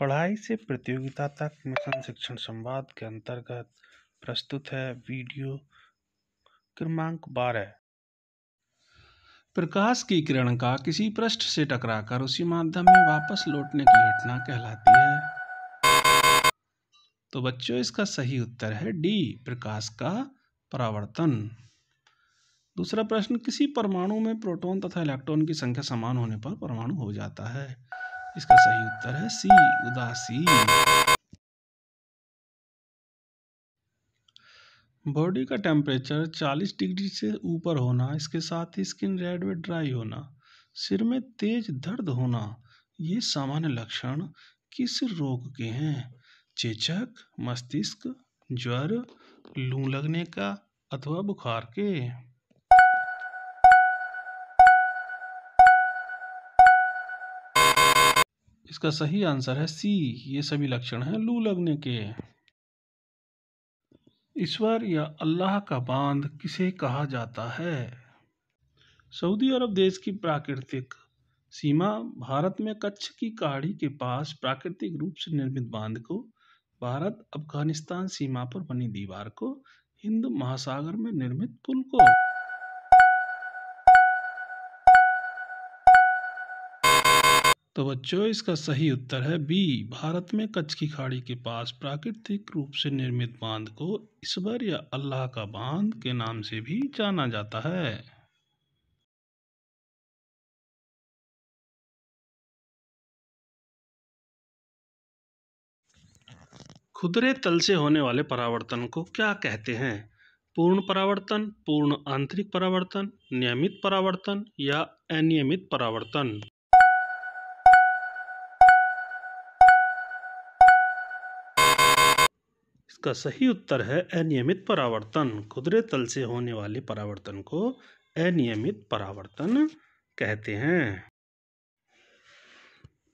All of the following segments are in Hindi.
पढ़ाई से प्रतियोगिता तक मिशन शिक्षण संवाद के अंतर्गत प्रस्तुत है वीडियो क्रमांक बारह प्रकाश की किरण का किसी पृष्ठ से टकराकर उसी माध्यम में वापस लौटने की घटना कहलाती है तो बच्चों इसका सही उत्तर है डी प्रकाश का परावर्तन दूसरा प्रश्न किसी परमाणु में प्रोटॉन तथा इलेक्ट्रॉन की संख्या समान होने पर परमाणु हो जाता है इसका सही उत्तर है सी उदासी बॉडी का टेम्परेचर 40 डिग्री से ऊपर होना इसके साथ ही स्किन रेड व ड्राई होना सिर में तेज दर्द होना ये सामान्य लक्षण किस रोग के हैं चेचक मस्तिष्क ज्वर लू लगने का अथवा बुखार के इसका सही आंसर है सी ये सभी लक्षण हैं लू लगने के ईश्वर या अल्लाह का बांध किसे कहा जाता है सऊदी अरब देश की प्राकृतिक सीमा भारत में कच्छ की काढ़ी के पास प्राकृतिक रूप से निर्मित बांध को भारत अफगानिस्तान सीमा पर बनी दीवार को हिंद महासागर में निर्मित पुल को तो बच्चों इसका सही उत्तर है बी भारत में कच्छ की खाड़ी के पास प्राकृतिक रूप से निर्मित बांध को ईश्वर या अल्लाह का बांध के नाम से भी जाना जाता है खुदरे तल से होने वाले परावर्तन को क्या कहते हैं पूर्ण परावर्तन पूर्ण आंतरिक परावर्तन नियमित परावर्तन या अनियमित परावर्तन इसका सही उत्तर है अनियमित परावर्तन खुदरे तल से होने वाले परावर्तन को अनियमित परावर्तन कहते हैं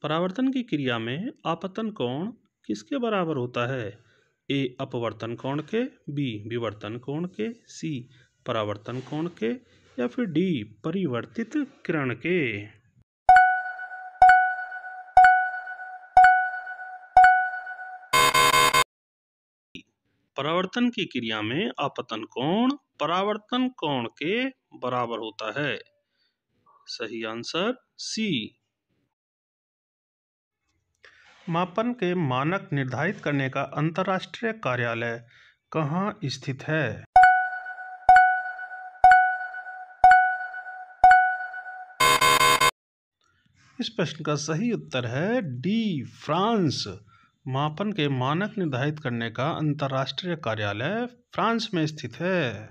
परावर्तन की क्रिया में आपतन कोण किसके बराबर होता है ए अपवर्तन कोण के बी विवर्तन कोण के सी परावर्तन कोण के या फिर डी परिवर्तित किरण के परावर्तन की क्रिया में आपतन कोण परावर्तन कोण के बराबर होता है सही आंसर सी मापन के मानक निर्धारित करने का अंतर्राष्ट्रीय कार्यालय कहाँ स्थित है इस प्रश्न का सही उत्तर है डी फ्रांस मापन के मानक निर्धारित करने का अंतर्राष्ट्रीय कार्यालय फ्रांस में स्थित है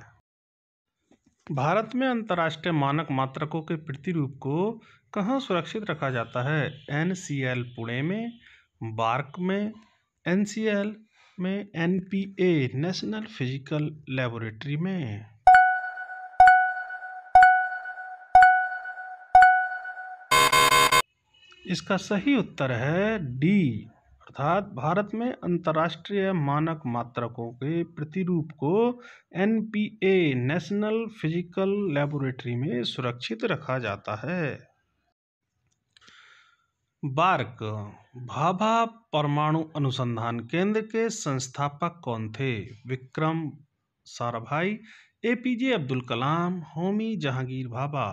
भारत में अंतर्राष्ट्रीय मानक मात्रकों के प्रतिरूप को कहाँ सुरक्षित रखा जाता है एन पुणे में बार्क में एन में एन नेशनल फिजिकल लेबोरेटरी में इसका सही उत्तर है डी अर्थात भारत में अंतर्राष्ट्रीय मानक मात्रकों के प्रतिरूप को एन नेशनल फिजिकल लेबोरेटरी में सुरक्षित रखा जाता है बार्क भाभा परमाणु अनुसंधान केंद्र के संस्थापक कौन थे विक्रम साराभाई एपीजे अब्दुल कलाम होमी जहांगीर भाभा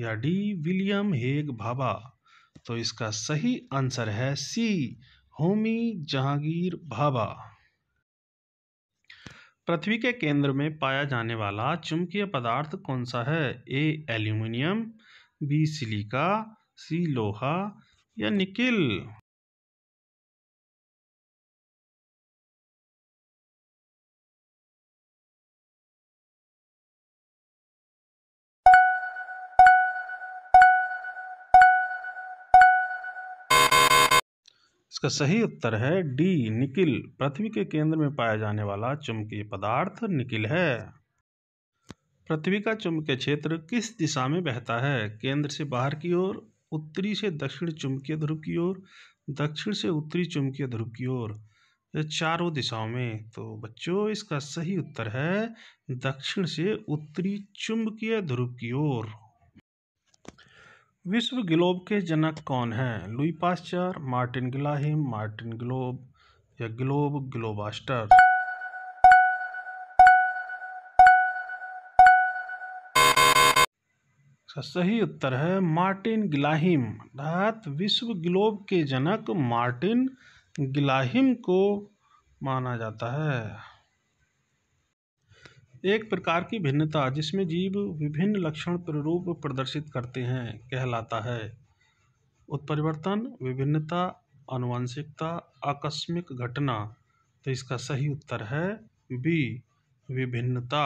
या डी विलियम हेग भाभा तो इसका सही आंसर है सी होमी जहांगीर भाभा पृथ्वी के केंद्र में पाया जाने वाला चुंबकीय पदार्थ कौन सा है A aluminium B silica C लोहा या निकिल इसका सही उत्तर है डी निकिल पृथ्वी के केंद्र में पाया जाने वाला चुंबकीय पदार्थ निकिल है पृथ्वी का चुंबकीय क्षेत्र किस दिशा में बहता है केंद्र से बाहर की ओर उत्तरी से दक्षिण चुंबकीय ध्रुव की ओर दक्षिण से उत्तरी चुंबकीय ध्रुव की ओर चारों दिशाओं में तो बच्चों इसका सही उत्तर है दक्षिण से उत्तरी चुंबकीय ध्रुव की ओर विश्व ग्लोब के जनक कौन हैं लुई पास्चर मार्टिन गिलाहिम मार्टिन ग्लोब या ग्लोब ग्लोबास्टर अच्छा, सही उत्तर है मार्टिन गिलाहिम अर्थात विश्व ग्लोब के जनक मार्टिन गिलाहिम को माना जाता है एक प्रकार की भिन्नता जिसमें जीव विभिन्न लक्षण प्ररूप प्रदर्शित करते हैं कहलाता है उत्परिवर्तन विभिन्नता आनुवंशिकता आकस्मिक घटना तो इसका सही उत्तर है बी विभिन्नता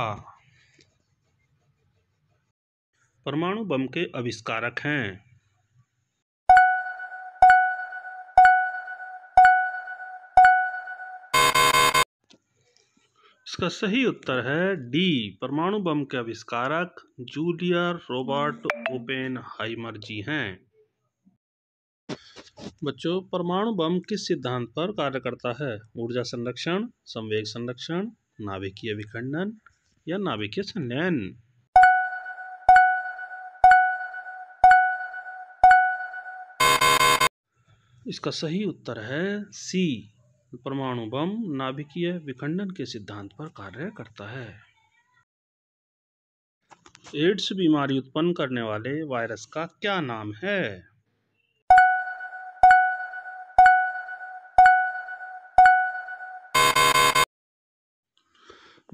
परमाणु बम के आविष्कारक हैं इसका सही उत्तर है डी परमाणु बम के आविष्कारक जूलियर रॉबर्ट हाइमर जी हैं बच्चों परमाणु बम किस सिद्धांत पर कार्य करता है ऊर्जा संरक्षण संवेग संरक्षण नाभिकीय विखंडन या नाभिकीय संलयन इसका सही उत्तर है सी परमाणु बम नाभिकीय विखंडन के सिद्धांत पर कार्य करता है एड्स बीमारी उत्पन्न करने वाले वायरस का क्या नाम है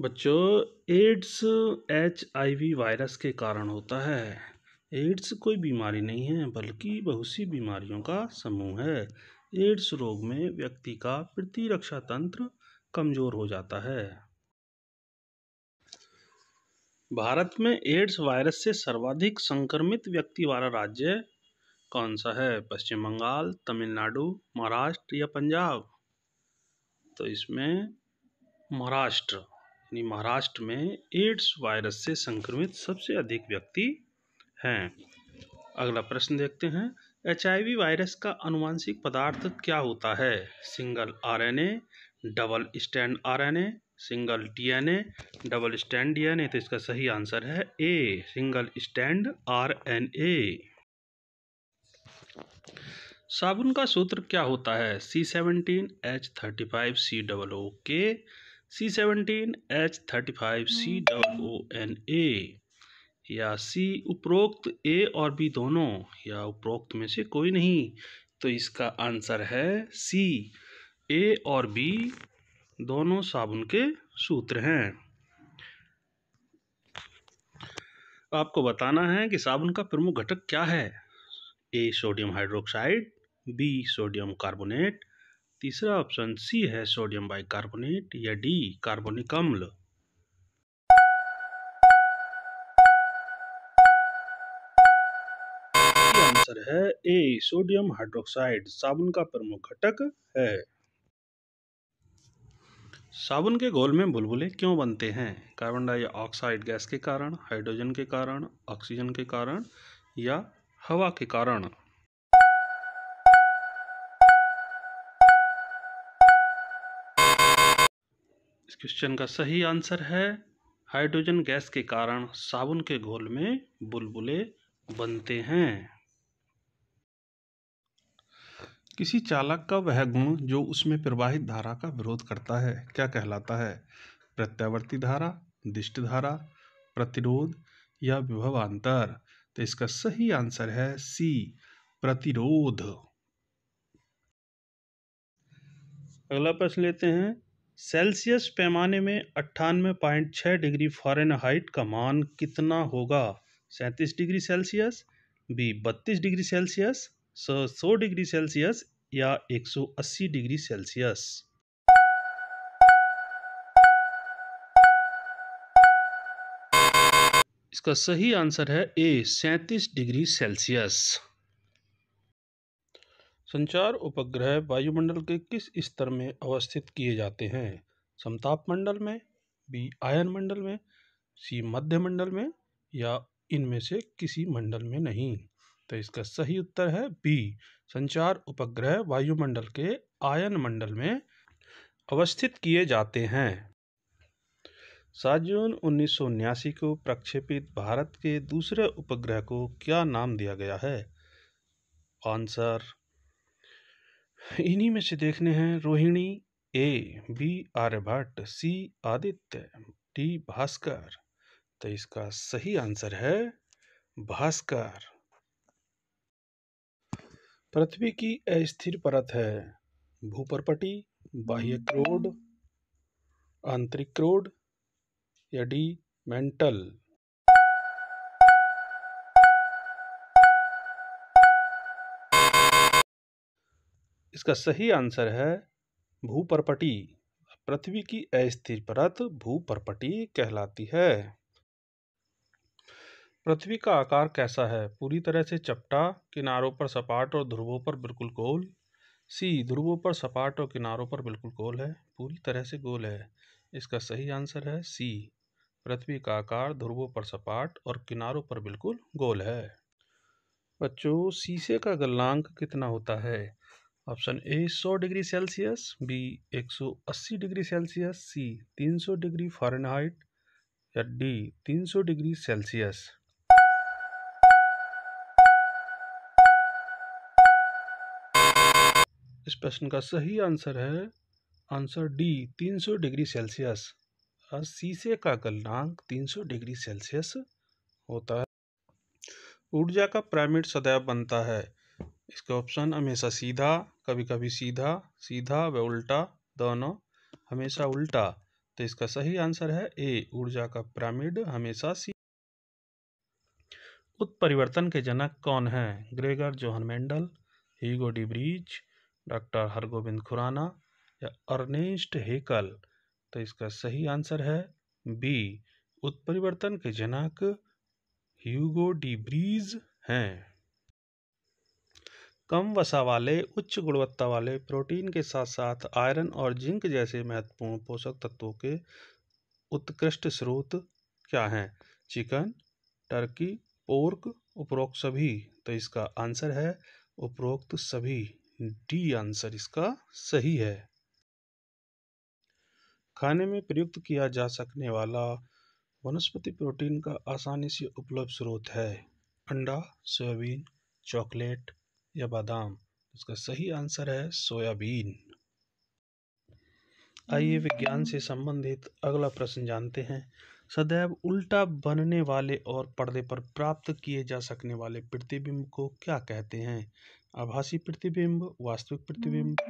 बच्चों एड्स एच आई वायरस के कारण होता है एड्स कोई बीमारी नहीं है बल्कि बहुत सी बीमारियों का समूह है एड्स रोग में व्यक्ति का प्रतिरक्षा तंत्र कमजोर हो जाता है भारत में एड्स वायरस से सर्वाधिक संक्रमित व्यक्ति वाला राज्य कौन सा है पश्चिम बंगाल तमिलनाडु महाराष्ट्र या पंजाब तो इसमें महाराष्ट्र यानी महाराष्ट्र में एड्स वायरस से संक्रमित सबसे अधिक व्यक्ति हैं अगला प्रश्न देखते हैं एच वायरस का अनुवांशिक पदार्थ क्या होता है single RNA double stand RNA single DNA double stand DNA तो इसका सही आंसर है ए सिंगल स्टैंड आरएनए साबुन का सूत्र क्या होता है C seventeen H thirty five C double O K C seventeen H thirty five C double O N A या सी उपरोक्त ए और बी दोनों या उपरोक्त में से कोई नहीं तो इसका आंसर है सी ए और बी दोनों साबुन के सूत्र हैं आपको बताना है कि साबुन का प्रमुख घटक क्या है A sodium hydroxide B sodium carbonate तीसरा ऑप्शन सी है सोडियम बाइकार्बोनेट या डी कार्बोनिक अम्ल आंसर है ए सोडियम हाइड्रोक्साइड साबुन का प्रमुख घटक है साबुन के घोल में बुलबुले क्यों बनते हैं कार्बन डाइऑक्साइड गैस के कारण हाइड्रोजन के कारण ऑक्सीजन के कारण या हवा के कारण इस क्वेश्चन का सही आंसर है हाइड्रोजन गैस के कारण साबुन के घोल में बुलबुले बनते हैं किसी चालक का वह गुण जो उसमें प्रवाहित धारा का विरोध करता है क्या कहलाता है प्रत्यावर्ती धारा दिष्ट धारा प्रतिरोध या विभवांतर तो इसका सही आंसर है सी प्रतिरोध अगला प्रश्न लेते हैं सेल्सियस पैमाने में अट्ठानवे पॉइंट छः डिग्री फॉरेनहाइट का मान कितना होगा सैंतीस डिग्री सेल्सियस बी बत्तीस डिग्री सेल्सियस सौ डिग्री सेल्सियस या 180 डिग्री सेल्सियस इसका सही आंसर है ए सैतीस डिग्री सेल्सियस संचार उपग्रह वायुमंडल के किस स्तर में अवस्थित किए जाते हैं समताप मंडल में बी आयन मंडल में सी मध्य मंडल में या इनमें से किसी मंडल में नहीं तो इसका सही उत्तर है बी संचार उपग्रह वायुमंडल के आयन मंडल में अवस्थित किए जाते हैं सात जून उन्नीस को प्रक्षेपित भारत के दूसरे उपग्रह को क्या नाम दिया गया है आंसर इन्हीं में से देखने हैं Rohini A B Aryabhata C Aditya D Bhaskara तो इसका सही आंसर है भास्कर पृथ्वी की अस्थिर परत है भूपरपटी बाह्य क्रोड आंतरिक क्रोड या डी मेंटल इसका सही आंसर है भूपरपटी पृथ्वी की अस्थिर परत भूपरपटी कहलाती है पृथ्वी का आकार कैसा है पूरी तरह से चपटा किनारों पर सपाट और ध्रुवों पर बिल्कुल गोल सी ध्रुवों पर सपाट और किनारों पर बिल्कुल गोल है पूरी तरह से गोल है इसका सही आंसर है सी पृथ्वी का आकार ध्रुवों पर सपाट और किनारों पर बिल्कुल गोल है बच्चों शीशे का गलनांक कितना होता है option A 100 degree Celsius B 180 degree Celsius C 300 degree Fahrenheit या डी 300 डिग्री सेल्सियस इस प्रश्न का सही आंसर है आंसर डी 300 डिग्री सेल्सियस और शीशे का गलनांक 300 डिग्री सेल्सियस होता है ऊर्जा का पिरामिड सदैव बनता है इसका ऑप्शन हमेशा सीधा कभी कभी सीधा सीधा व उल्टा दोनों हमेशा उल्टा तो इसका सही आंसर है ए ऊर्जा का पिरामिड हमेशा सी उत्परिवर्तन के जनक कौन हैं Gregor Johann Mendel Hugo de Vries doctor Hargobind Khorana या अर्नेस्ट हेकल तो इसका सही आंसर है बी उत्परिवर्तन के जनक ह्यूगो ब्रीज हैं कम वसा वाले उच्च गुणवत्ता वाले प्रोटीन के साथ साथ आयरन और जिंक जैसे महत्वपूर्ण पोषक तत्वों के उत्कृष्ट स्रोत क्या हैं चिकन टर्की पोर्क उपरोक्त सभी तो इसका आंसर है उपरोक्त सभी डी आंसर इसका सही है खाने में प्रयुक्त किया जा सकने वाला वनस्पति प्रोटीन का आसानी से उपलब्ध स्रोत है अंडा सोयाबीन चॉकलेट या बादाम इसका सही आंसर है सोयाबीन आइए विज्ञान से संबंधित अगला प्रश्न जानते हैं सदैव उल्टा बनने वाले और पर्दे पर प्राप्त किए जा सकने वाले प्रतिबिंब को क्या कहते हैं आभासी प्रतिबिंब वास्तविक प्रतिबिंब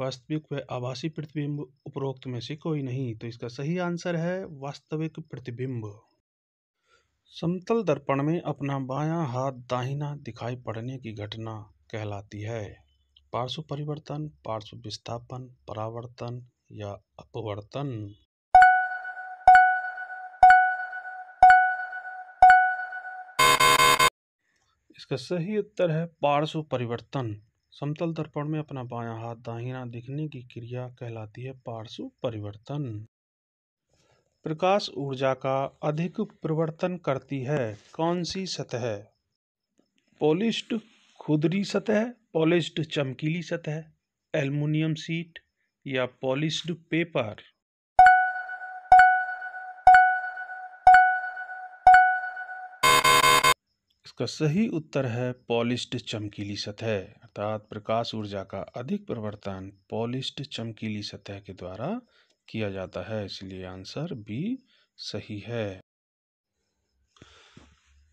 वास्तविक व आभासी प्रतिबिंब उपरोक्त में से कोई नहीं तो इसका सही आंसर है वास्तविक प्रतिबिंब समतल दर्पण में अपना बायां हाथ दाहिना दिखाई पड़ने की घटना कहलाती है पार्श्व परिवर्तन पार्श्व विस्थापन परावर्तन या अपवर्तन इसका सही उत्तर है पार्श्व परिवर्तन समतल दर्पण में अपना बायां हाथ दाहिना दिखने की क्रिया कहलाती है पार्श्व परिवर्तन प्रकाश ऊर्जा का अधिक परिवर्तन करती है कौन सी सतह पॉलिस्ड खुदरी सतह पॉलिस्ड चमकीली सतह एल्युमिनियम सीट या पॉलिस्ड पेपर इसका सही उत्तर है पॉलिस्ड चमकीली सतह अर्थात प्रकाश ऊर्जा का अधिक परिवर्तन पॉलिस्ड चमकीली सतह के द्वारा किया जाता है इसलिए आंसर बी सही है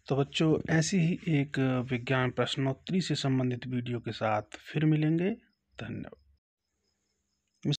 तो बच्चों ऐसी ही एक विज्ञान प्रश्नोत्तरी से संबंधित वीडियो के साथ फिर मिलेंगे धन्यवाद